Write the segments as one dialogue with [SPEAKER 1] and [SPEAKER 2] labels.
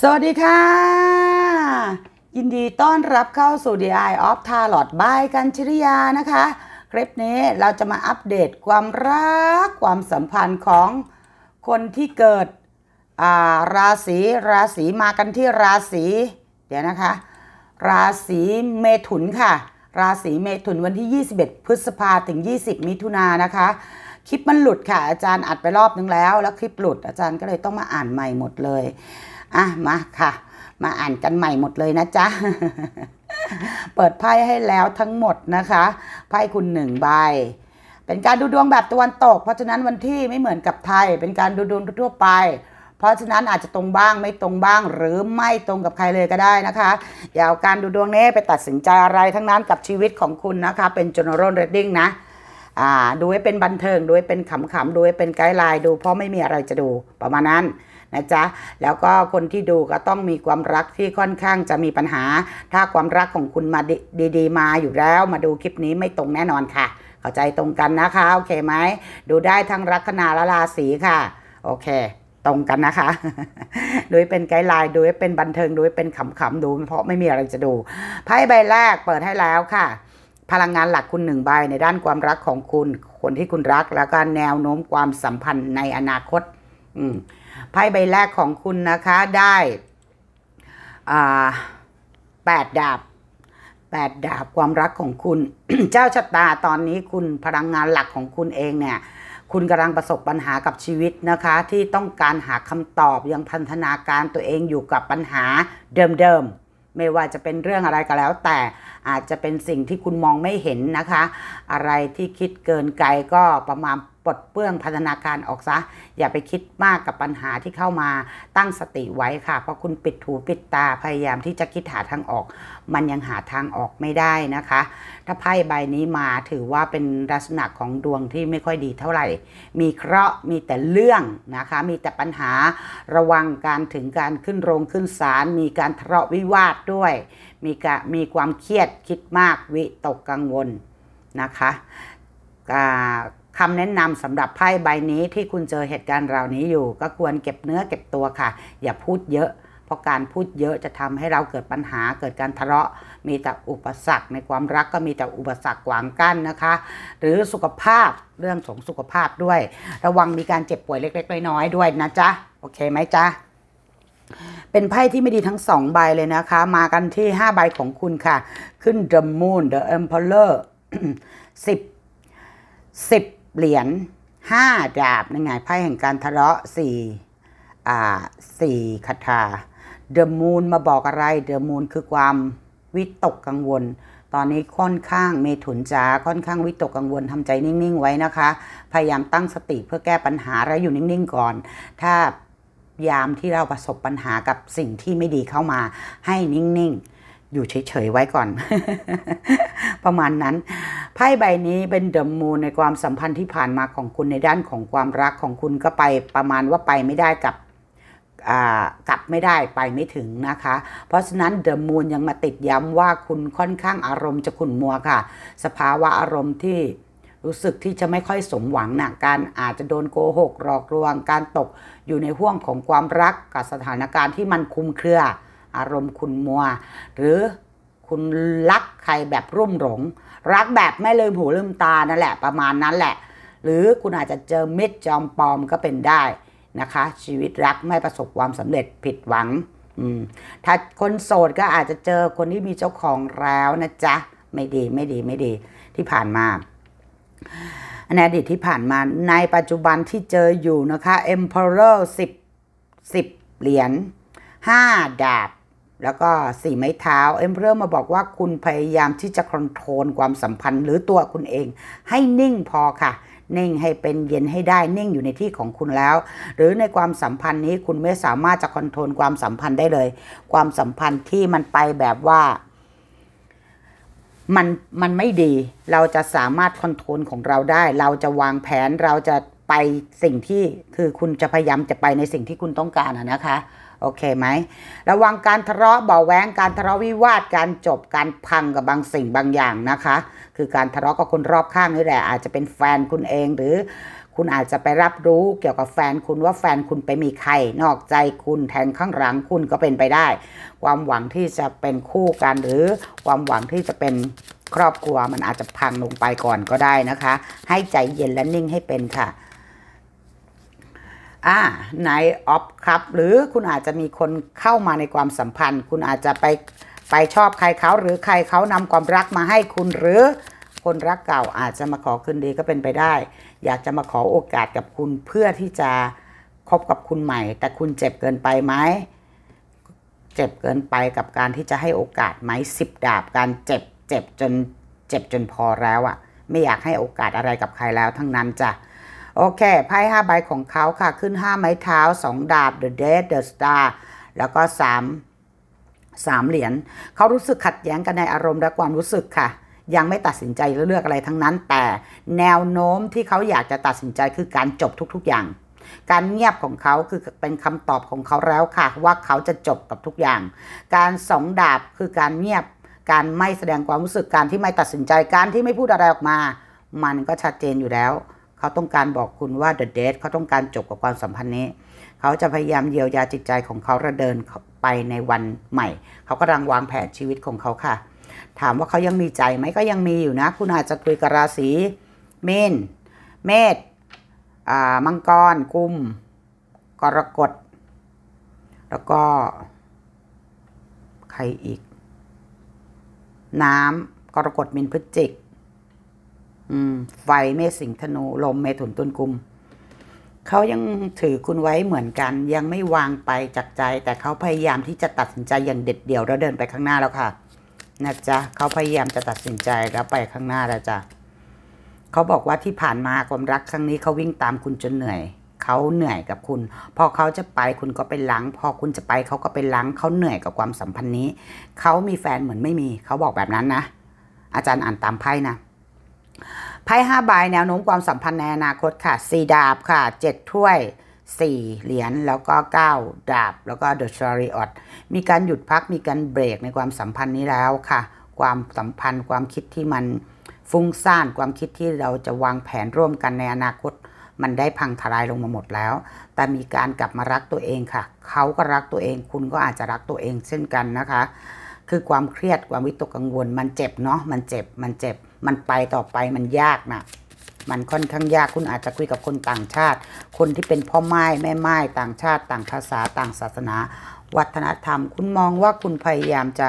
[SPEAKER 1] สวัสดีค่ะ ยินดีต้อนรับเข้าสู่ DI of Tarot by กันชริยานะคะ คลิปนี้เราจะมาอัปเดตความรักความสัมพันธ์ของคนที่เกิดาราศีราศีมากันที่ราศี เดี๋ยวนะคะ ราศีเมถุนค่ะ ราศีเมถุนวันที่ 21 พฤษภาถึง 20 มิถุนานะคะ คลิปมันหลุดค่ะ อาจารย์อัดไปรอบนึงแล้ว แล้วคลิปหลุดอาจารย์ก็เลยต้องมาอ่านใหม่หมดเลยอ่ะมาค่ะ มาอ่านกันใหม่หมดเลยนะจ๊ะ เปิดไพ่ให้แล้วทั้งหมดนะคะไพ่คุณหนึ่งใบ เป็นการดูดวงแบบตะวันตก เพราะฉะนั้นวันที่ไม่เหมือนกับไทยเป็นการดูดวงทั่วไป เพราะฉะนั้นอาจจะตรงบ้างไม่ตรงบ้าง หรือไม่ตรงกับใครเลยก็ได้นะคะ อย่าเอาการดูดวงนี้ไปตัดสินใจอะไรทั้งนั้นกับชีวิตของคุณนะคะ เป็นจุนโรนเรดดิ้งนะดูให้เป็นบันเทิงดูให้เป็นขำๆดูให้เป็นไกด์ไลน์ดู เพราะไม่มีอะไรจะดูประมาณนั้นนะจ๊ะ แล้วก็คนที่ดูก็ต้องมีความรักที่ค่อนข้างจะมีปัญหา ถ้าความรักของคุณมาดี ๆ มาอยู่แล้วมาดูคลิปนี้ไม่ตรงแน่นอนค่ะ เข้าใจตรงกันนะคะ โอเคไหม ดูได้ทั้งลัคนาและราศีค่ะ โอเค ตรงกันนะคะดูเป็นไกด์ไลน์ดูเป็นบันเทิงดูเป็นขำๆดู เพราะไม่มีอะไรจะดู ไพ่ใบแรกเปิดให้แล้วค่ะ พลังงานหลักคุณหนึ่งใบในด้านความรักของคุณ คนที่คุณรัก แล้วก็แนวโน้มความสัมพันธ์ในอนาคต อืมไพ่ใบแรกของคุณนะคะได้แปดดาบแปดดาบความรักของคุณ เจ้าชะตาตอนนี้คุณพลังงานหลักของคุณเองเนี่ย คุณกำลังประสบปัญหากับชีวิตนะคะ ที่ต้องการหาคำตอบยังพันธนาการตัวเองอยู่กับปัญหาเดิมๆไม่ว่าจะเป็นเรื่องอะไรก็แล้ว แต่อาจจะเป็นสิ่งที่คุณมองไม่เห็นนะคะ อะไรที่คิดเกินไกลก็ประมาณปลดเปลื้องพัฒนาการออกซะอย่าไปคิดมากกับปัญหาที่เข้ามาตั้งสติไว้ค่ะ เพราะคุณปิดหูปิดตาพยายามที่จะคิดหาทางออก มันยังหาทางออกไม่ได้นะคะ ถ้าไพ่ใบนี้มาถือว่าเป็นลักษณะของดวงที่ไม่ค่อยดีเท่าไหร่ มีเคราะห์มีแต่เรื่องนะคะมีแต่ปัญหาระวังการถึงการขึ้นโรงขึ้นศาลมีการทะเลาะวิวาทด้วย มีกมีความเครียดคิดมากวิตกกังวลนะคะคำแนะนำสำหรับไพ่ใบนี้ที่คุณเจอเหตุการณ์เหล่านี้อยู่ ก็ควรเก็บเนื้อเก็บตัวค่ะ อย่าพูดเยอะเพราะการพูดเยอะจะทำให้เราเกิดปัญหา เกิดการทะเลาะมีแต่อุปสรรค ในความรักก็มีแต่อุปสรรคขวางกั้นนะคะ หรือสุขภาพเรื่องของสุขภาพด้วย ระวังมีการเจ็บป่วยเล็กๆน้อยๆด้วยนะจ๊ะโอเคไหมจ๊ะเป็นไพ่ที่ไม่ดีทั้งสองใบเลยนะคะ มากันที่5ใบของคุณค่ะ ขึ้น The Moon The Emperor 10 10เหรียญห้าดาบนนไงไพ่แห่งการทะเลาะสี่อ่าสี่คาถาเดอะมูนมาบอกอะไรเดอะมูนคือความวิตกกังวล ตอนนี้ค่อนข้างเมถุนจ้าค่อนข้างวิตกกังวลทำใจนิ่งๆ ไว้นะคะ พยายามตั้งสติเพื่อแก้ปัญหาและอยู่นิ่ง ๆ ก่อน ถ้ายามที่เราประสบปัญหากับสิ่งที่ไม่ดีเข้ามา ให้นิ่ง ๆ อยู่เฉย ๆ ไว้ก่อน ประมาณนั้นไพ่ใบนี้เป็นเดิมมูในความสัมพันธ์ที่ผ่านมาของคุณในด้านของความรักของคุณก็ไปประมาณว่าไปไม่ได้กับกลับไม่ได้ไปไม่ถึงนะคะ เพราะฉะนั้นเดอะมูนยังมาติดย้ำว่าคุณค่อนข้างอารมณ์จะขุ่นมัวค่ะ สภาวะอารมณ์ที่รู้สึกที่จะไม่ค่อยสมหวังนะการอาจจะโดนโกหกหลอกลวง การตกอยู่ในห่วงของความรักกับสถานการณ์ที่มันคุมเครือ อารมณ์ขุ่นมัว หรือคุณรักใครแบบรุ่มหลงรักแบบไม่ลืมหูลืมตานั่นแหละประมาณนั้นแหละ หรือคุณอาจจะเจอมิตรจอมปลอมก็เป็นได้ นะคะ ชีวิตรักไม่ประสบความสำเร็จผิดหวัง ถ้าคนโสดก็อาจจะเจอคนที่มีเจ้าของแล้วนะจ๊ะ ไม่ดีไม่ดีไม่ดีที่ผ่านมาในอดีตที่ผ่านมาในปัจจุบันที่เจออยู่ นะคะ Emperor 10 10เหรียญ5ดาบแล้วก็สี่ไม้เท้า เอ็มเริ่มมาบอกว่าคุณพยายามที่จะคอนโทรลความสัมพันธ์หรือตัวคุณเอง ให้นิ่งพอค่ะ นิ่งให้เป็นเย็นให้ได้ นิ่งอยู่ในที่ของคุณแล้ว หรือในความสัมพันธ์นี้คุณไม่สามารถจะคอนโทรลความสัมพันธ์ได้เลย ความสัมพันธ์ที่มันไปแบบว่ามันมันไม่ดี เราจะสามารถคอนโทรลของเราได้ เราจะวางแผน เราจะไปสิ่งที่คือคุณจะพยายามจะไปในสิ่งที่คุณต้องการนะคะโอเคไหม ระวังการทะเลาะเบาแวงการทะเลาะวิวาทการจบการพังกับบางสิ่งบางอย่างนะคะ คือการทะเลาะกับคนรอบข้างนี่แหละ อาจจะเป็นแฟนคุณเอง หรือ คุณอาจจะไปรับรู้เกี่ยวกับแฟนคุณว่าแฟนคุณไปมีใครนอกใจคุณแทงข้างหลังคุณก็เป็นไปได้ ความหวังที่จะเป็นคู่กันหรือความหวังที่จะเป็นครอบครัวมันอาจจะพังลงไปก่อนก็ได้นะคะ ให้ใจเย็นและนิ่งให้เป็นค่ะอ่าไนออฟครับหรือคุณอาจจะมีคนเข้ามาในความสัมพันธ์ คุณอาจจะไปไปชอบใครเขาหรือใครเขานำความรักมาให้คุณหรือคนรักเก่าอาจจะมาขอคืนดีก็เป็นไปได้ อยากจะมาขอโอกาสกับคุณเพื่อที่จะคบกับคุณใหม่ แต่คุณเจ็บเกินไปไหมเจ็บเกินไปกับการที่จะให้โอกาสไหมสิบดาบ การเจ็บเจ็บจนเจ็บจนพอแล้วอะ่ะไม่อยากให้โอกาสอะไรกับใครแล้ว ทั้งนั้นจ้ะโอเค ไพ่ห้าใบของเขาค่ะ ขึ้นห้าไม้เท้าสองดาบ The Dead The Star แล้วก็สามสามเหรียญเขารู้สึกขัดแย้งกันในอารมณ์และความรู้สึกค่ะ ยังไม่ตัดสินใจเลือกอะไรทั้งนั้น แต่แนวโน้มที่เขาอยากจะตัดสินใจคือการจบทุกๆอย่าง การเงียบของเขาคือเป็นคำตอบของเขาแล้วค่ะ ว่าเขาจะจบกับทุกอย่าง การสองดาบคือการเงียบ การไม่แสดงความรู้สึก การที่ไม่ตัดสินใจ การที่ไม่พูดอะไรออกมา มันก็ชัดเจนอยู่แล้วเขาต้องการบอกคุณว่า the date เขาต้องการจบกับความสัมพันธ์นี้ เขาจะพยายามเยียวยาจิตใจของเขาระเดินไปในวันใหม่ เขากำลังวางแผนชีวิตของเขาค่ะ ถามว่าเขายังมีใจไหมก็ยังมีอยู่นะ คุณอาจจะคุยกับราศีเมนเมษมังกร กุม กรกฎแล้วก็ ใครอีก น้ำกรกฎมินพฤจิกไฟเมษสิงธนูลม เมถุนตุลกุม เขายังถือคุณไว้เหมือนกัน ยังไม่วางไปจากใจ แต่เขาพยายามที่จะตัดสินใจอย่างเด็ดเดี่ยว แล้วเดินไปข้างหน้าแล้วค่ะนะจ๊ะเขาพยายามจะตัดสินใจแล้วไปข้างหน้าแล้วจ้ะเขาบอกว่าที่ผ่านมาความรักครั้งนี้เขาวิ่งตามคุณจนเหนื่อยเขาเหนื่อยกับคุณ พอเขาจะไปคุณก็ไปล้างพอคุณจะไปเขาก็ไปล้างเขาเหนื่อยกับความสัมพันธ์นี้เขามีแฟนเหมือนไม่มีเขาบอกแบบนั้นนะอาจารย์อ่านตามไพ่นะไพ่5ใบแนวโน้มความสัมพันธ์ในอนาคตค่ะ 4 ดาบค่ะ7ถ้วย4เหรียญแล้วก็ 9 ดาบ แล้วก็ The Chariot มีการหยุดพักมีการเบรกในความสัมพันธ์นี้แล้วค่ะ ความสัมพันธ์ความคิดที่มันฟุ้งซ่านความคิดที่เราจะวางแผนร่วมกันในอนาคต มันได้พังทลายลงมาหมดแล้ว แต่มีการกลับมารักตัวเองค่ะเขาก็รักตัวเองคุณก็อาจจะรักตัวเองเช่นกันนะคะ คือความเครียดความวิตกกังวลมันเจ็บเนาะมันเจ็บมันเจ็บมันไปต่อไปมันยากนะมันค่อนข้างยากคุณอาจจะคุยกับคนต่างชาติ คนที่เป็นพ่อไม้แม่ไม้ต่างชาติ ต่างภาษาต่างศาสนา วัฒนธรรม คุณมองว่าคุณพยายามจะ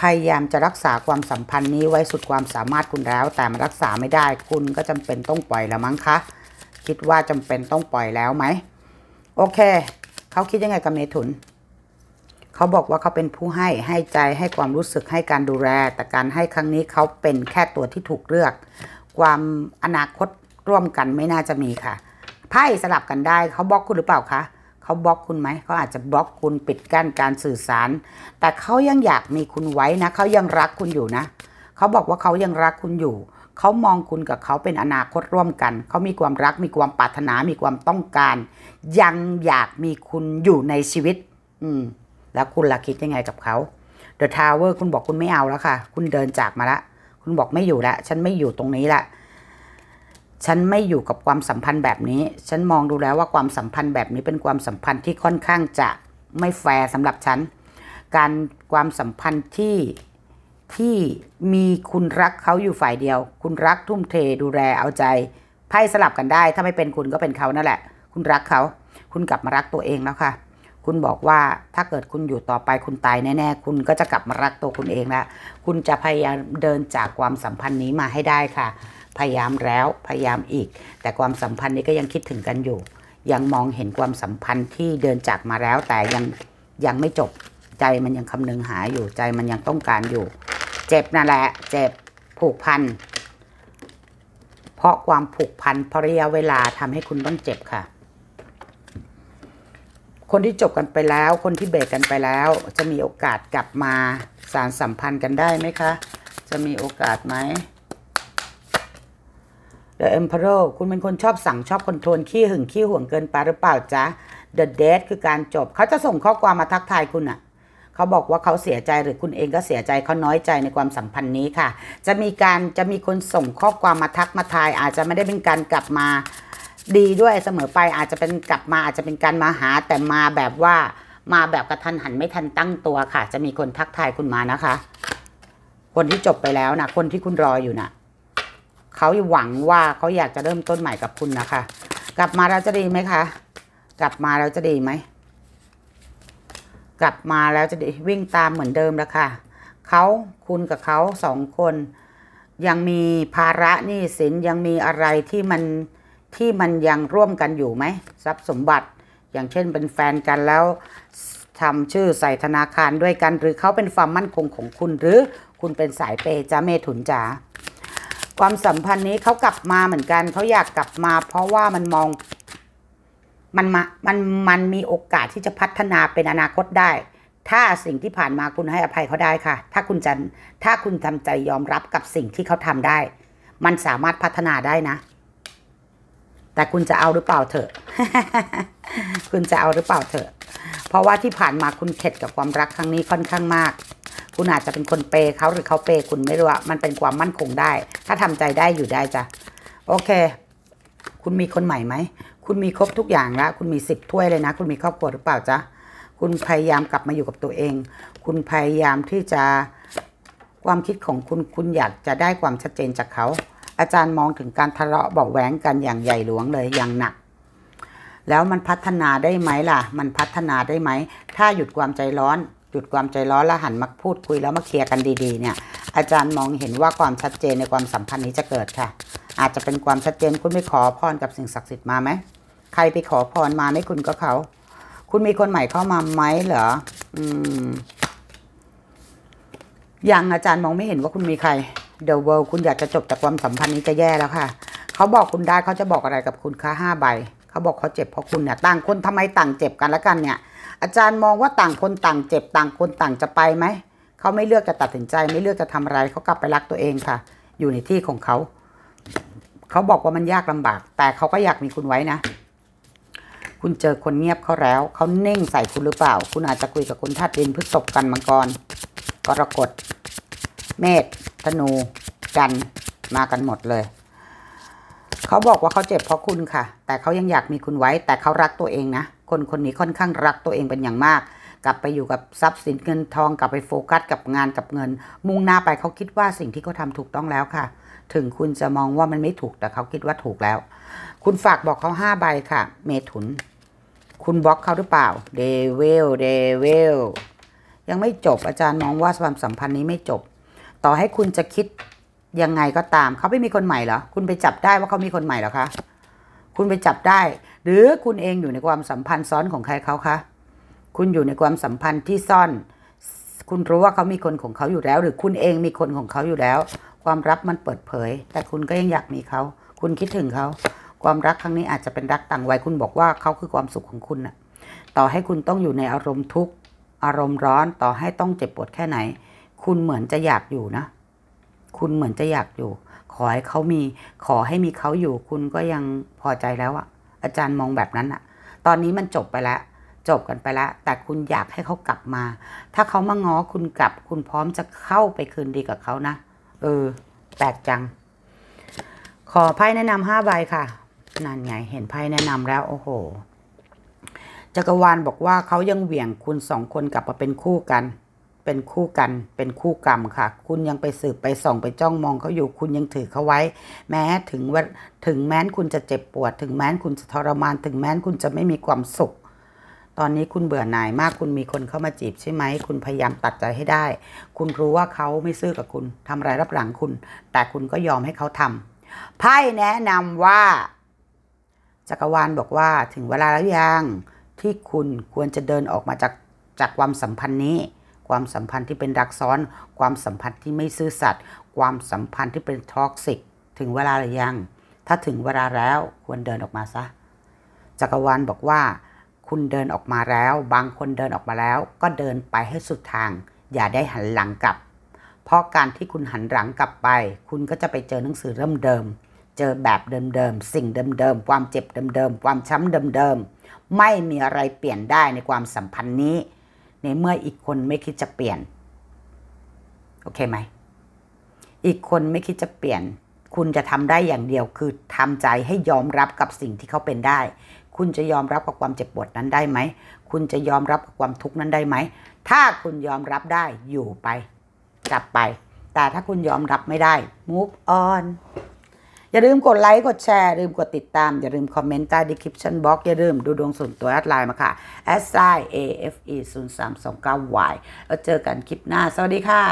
[SPEAKER 1] พยายามจะรักษาความสัมพันธ์นี้ไว้สุดความสามารถคุณแล้ว แต่มันรักษาไม่ได้คุณก็จำเป็นต้องปล่อยแล้วมั้งคะคิดว่าจำเป็นต้องปล่อยแล้วไหมโอเค เขาคิดยังไงกับเมถุนเขาบอกว่าเขาเป็นผู้ให้ ให้ใจ ให้ความรู้สึก ให้การดูแล แต่การให้ครั้งนี้เขาเป็นแค่ตัวที่ถูกเลือก ความอนาคตร่วมกันไม่น่าจะมีค่ะ ไพ่สลับกันได้ เขาบล็อกคุณหรือเปล่าคะ เขาบล็อกคุณไหม เขาอาจจะบล็อกคุณปิดกั้นการสื่อสาร แต่เขายังอยากมีคุณไว้นะ เขายังรักคุณอยู่นะ เขาบอกว่าเขายังรักคุณอยู่ เขามองคุณกับเขาเป็นอนาคตร่วมกัน เขามีความรัก มีความปรารถนา มีความต้องการ ยังอยากมีคุณอยู่ในชีวิต อืมแล้ว คุณล่ะคิดยังไงกับเขาเดอะทาวเวอร์คุณบอกคุณไม่เอาแล้วค่ะ คุณเดินจากมาละ คุณบอกไม่อยู่ละฉันไม่อยู่ตรงนี้ละ ฉันไม่อยู่กับความสัมพันธ์แบบนี้ ฉันมองดูแล้วว่าความสัมพันธ์แบบนี้ เป็นความสัมพันธ์ที่ค่อนข้างจะไม่แฟร์สำหรับฉัน การความสัมพันธ์ที่ที่มีคุณรักเขาอยู่ฝ่ายเดียว คุณรักทุ่มเทดูแลเอาใจ ไพ่สลับกันได้ ถ้าไม่เป็นคุณก็เป็นเขานั่นแหละ คุณรักเขา คุณกลับมารักตัวเองแล้วค่ะคุณบอกว่าถ้าเกิดคุณอยู่ต่อไปคุณตายแน่ๆคุณก็จะกลับมารักตัวคุณเองแล้ว คุณจะพยายามเดินจากความสัมพันธ์นี้มาให้ได้ค่ะ พยายามแล้วพยายามอีก แต่ความสัมพันธ์นี้ก็ยังคิดถึงกันอยู่ ยังมองเห็นความสัมพันธ์ที่เดินจากมาแล้วแต่ยังยังไม่จบใจมันยังคำนึงหาอยู่ใจมันยังต้องการอยู่ เจ็บนั่นแหละเจ็บผูกพันเพราะความผูกพันเพราะระยะเวลาทำให้คุณต้องเจ็บค่ะคนที่จบกันไปแล้ว คนที่เบรกกันไปแล้ว จะมีโอกาสกลับมาสารสัมพันธ์กันได้ไหมคะ จะมีโอกาสไหม The Emperor คุณเป็นคนชอบสั่งชอบคอนโทรลขี้หึงขี้ห่วงเกินไปหรือเปล่าจ๊ะ The d e a h คือการจบ เขาจะส่งข้อความมาทักทายคุณอะเขาบอกว่าเขาเสียใจหรือคุณเองก็เสียใจเขาน้อยใจในความสัมพันธ์นี้ค่ะ จะมีการจะมีคนส่งข้อความมาทักมาทายอาจจะไม่ได้เป็นการกลับมาดีด้วยเสมอไปอาจจะเป็นกลับมาอาจจะเป็นการมาหา แต่มาแบบว่ามาแบบกระทันหันไม่ทันตั้งตัวค่ะ จะมีคนทักทายคุณมานะคะ คนที่จบไปแล้วนะคนที่คุณรออยู่นะเขาหวังว่าเขาอยากจะเริ่มต้นใหม่กับคุณนะคะ กลับมาแล้วจะดีไหมคะกลับมาแล้วจะดีไหมกลับมาแล้วจะดีวิ่งตามเหมือนเดิมแล้วค่ะเขาคุณกับเขาสองคน ยังมีภาระหนี้สินยังมีอะไรที่มันที่มันยังร่วมกันอยู่ไหมทรัพย์สมบัติ อย่างเช่น เป็นแฟนกันแล้วทำชื่อใส่ธนาคารด้วยกัน หรือเขาเป็นความมั่นคงของคุณหรือคุณเป็นสายเปย์จ้าเมถุนจ๋าความสัมพันธ์นี้เขากลับมาเหมือนกันเขาอยากกลับมาเพราะว่ามันมองมันมามันมันมีโอกาสที่จะพัฒนาเป็นอนาคตได้ ถ้าสิ่งที่ผ่านมาคุณให้อภัยเขาได้ค่ะ ถ้าคุณจะถ้าคุณทำใจยอมรับกับสิ่งที่เขาทำได้ มันสามารถพัฒนาได้นะแต่คุณจะเอาหรือเปล่าเถอะ คุณจะเอาหรือเปล่าเถอะ เพราะว่าที่ผ่านมาคุณเข็ดกับความรักครั้งนี้ค่อนข้างมาก คุณอาจจะเป็นคนเปเขาหรือเขาเปคุณไม่รู้อะมันเป็นความมั่นคงได้ ถ้าทำใจได้อยู่ได้จ้ะ โอเค คุณมีคนใหม่ไหม คุณมีครบทุกอย่างแล้ว คุณมีสิบถ้วยเลยนะ คุณมีครอบครัวหรือเปล่าจ๊ะคุณพยายามกลับมาอยู่กับตัวเอง คุณพยายามที่จะ ความคิดของคุณ คุณอยากจะได้ความชัดเจนจากเขาอาจารย์มองถึงการทะเลาะเบาแหวงกันอย่างใหญ่หลวงเลยอย่างหนัก แล้วมันพัฒนาได้ไหมล่ะ มันพัฒนาได้ไหมถ้าหยุดความใจร้อนหยุดความใจร้อนแล้วหันมาพูดคุยแล้วมาเคลียร์กันดีๆ เนี่ย อาจารย์มองเห็นว่าความชัดเจนในความสัมพันธ์นี้จะเกิดค่ะ อาจจะเป็นความชัดเจนคุณไปขอพรกับสิ่งศักดิ์สิทธิ์มาไหมใครไปขอพรมาไม่คุณก็เขา คุณมีคนใหม่เข้ามาไหมเหรออืมยังอาจารย์มองไม่เห็นว่าคุณมีใครเดอะเวิลด์คุณอยากจะจบแต่ความสัมพันธ์นี้จะแย่แล้วค่ะ เขาบอกคุณได้เขาจะบอกอะไรกับคุณคะห้าใบ เขาบอกเขาเจ็บ เพราะคุณเนี่ยต่างคนทำไมต่างเจ็บกันละกันเนี่ย อาจารย์มองว่าต่างคนต่าง เจ็บต่างคนต่างจะไปไหมเขาไม่เลือกจะตัดสินใจไม่เลือกจะทำอะไรเขากลับไปรักตัวเองค่ะ อยู่ในที่ของเขา เขาบอกว่ามันยากลำบาก แต่เขาก็อยากมีคุณไว้นะ คุณเจอคนเงียบเขาแล้วเขาเน่งใส่คุณหรือเปล่า คุณอาจจะคุยกับคนธาตุดินพฤษภกันมังกรกรกฎเมษธนูจัน มากันหมดเลย เขาบอกว่าเขาเจ็บเพราะคุณค่ะ แต่เขายังอยากมีคุณไว้ แต่เขารักตัวเองนะ คนคนนี้ค่อนข้างรักตัวเองเป็นอย่างมาก กลับไปอยู่กับทรัพย์สินเงินทอง กลับไปโฟกัสกับงานกับเงิน มุ่งหน้าไปเขาคิดว่าสิ่งที่เขาทาถูกต้องแล้วค่ะ ถึงคุณจะมองว่ามันไม่ถูก แต่เขาคิดว่าถูกแล้ว คุณฝากบอกเขาห้าใบค่ะ เมถุน คุณบล็อกเขาหรือเปล่า เดวิลเดวิลยังไม่จบ อาจารย์มองว่าความสัมพันธ์นี้ไม่จบต่อให้คุณจะคิดยังไงก็ตาม เขาไม่มีคนใหม่เหรอ คุณไปจับได้ว่าเขามีคนใหม่เหรอคะ คุณไปจับได้ หรือคุณเองอยู่ในความสัมพันธ์ซ้อนของใครเขาคะ คุณอยู่ในความสัมพันธ์ที่ซ่อน คุณรู้ว่าเขามีคนของเขาอยู่แล้ว หรือคุณเองมีคนของเขาอยู่แล้ว ความรักมันเปิดเผย แต่คุณก็ยังอยากมีเขา คุณคิดถึงเขาความรักครั้งนี้อาจจะเป็นรักต่างวัยคุณบอกว่าเขาคือความสุขของคุณอะต่อให้คุณต้องอยู่ในอารมณ์ทุกข์อารมณ์ร้อนต่อให้ต้องเจ็บปวดแค่ไหนคุณเหมือนจะอยากอยู่นะ คุณเหมือนจะอยากอยู่ ขอให้เขามี ขอให้มีเขาอยู่ คุณก็ยังพอใจแล้วอะอาจารย์มองแบบนั้นอะตอนนี้มันจบไปแล้ว จบกันไปแล้ว แต่คุณอยากให้เขากลับมา ถ้าเขามาง้อคุณกลับ คุณพร้อมจะเข้าไปคืนดีกับเขานะ เออ แปลกจัง ขอไพ่แนะนำห้าใบค่ะ นั่นไง เห็นไพ่แนะนำแล้ว โอ้โห จักรวาลบอกว่าเขายังเหวี่ยงคุณสองคนกลับมาเป็นคู่กันเป็นคู่กัน เป็นคู่กรรม ค่ะ คุณยังไปสืบไป ส่องไปจ้องมองเขาอยู่ คุณยังถือเขาไว้ แม้ถึงว่าถึงแม้นคุณจะเจ็บปวด ถึงแม้นคุณจะทรมาน ถึงแม้นคุณจะไม่มีความสุข ตอนนี้คุณเบื่อหน่ายมาก คุณมีคนเข้ามาจีบ ใช่ไหม คุณพยายามตัดใจให้ได้ คุณรู้ว่าเขาไม่ซื่อกับคุณทำอะไรรับหลังคุณ แต่คุณก็ยอมให้เขาทำไพ่แนะนำว่า จักรวาลบอกว่าถึงเวลาแล้วยังที่คุณควรจะเดินออกมาจากจากความสัมพันธ์นี้ความสัมพันธ์ที่เป็นดักซ้อน ความสัมพันธ์ที่ไม่ซื่อสัตย์ความสัมพันธ์ที่เป็นท็อกซิกถึงเวลาหรือยัง ถ้าถึงเวลาแล้วควรเดินออกมาซะ จักรวาลบอกว่า คุณเดินออกมาแล้ว บางคนเดินออกมาแล้ว ก็เดินไปให้สุดทาง อย่าได้หันหลังกลับ เพราะการที่คุณหันหลังกลับไป คุณก็จะไปเจอหนังสือเริ่มเดิม เจอแบบเดิมๆสิ่งเดิมๆความเจ็บเดิมๆความช้ำเดิมๆไม่มีอะไรเปลี่ยนได้ในความสัมพันธ์นี้ในเมื่ออีกคนไม่คิดจะเปลี่ยน โอเคไหมอีกคนไม่คิดจะเปลี่ยน คุณจะทำได้อย่างเดียว คือทำใจให้ยอมรับกับสิ่งที่เขาเป็นได้ คุณจะยอมรับกับความเจ็บปวดนั้นได้ไหมคุณจะยอมรับกับความทุกข์นั้นได้ไหมถ้าคุณยอมรับได้อยู่ไป กลับไป แต่ถ้าคุณยอมรับไม่ได้ move on อย่าลืมกดไลค์กดแชร์ ลืมกดติดตามอย่าลืมคอมเมนต์ใต้ดีคริปชั่นบล็อกอย่าลืมดูดวงส่วนตัวแอดไลน์มาค่ะ s i a f e 0 3 2 9 y แล้วเจอกันคลิปหน้า สวัสดีค่ะ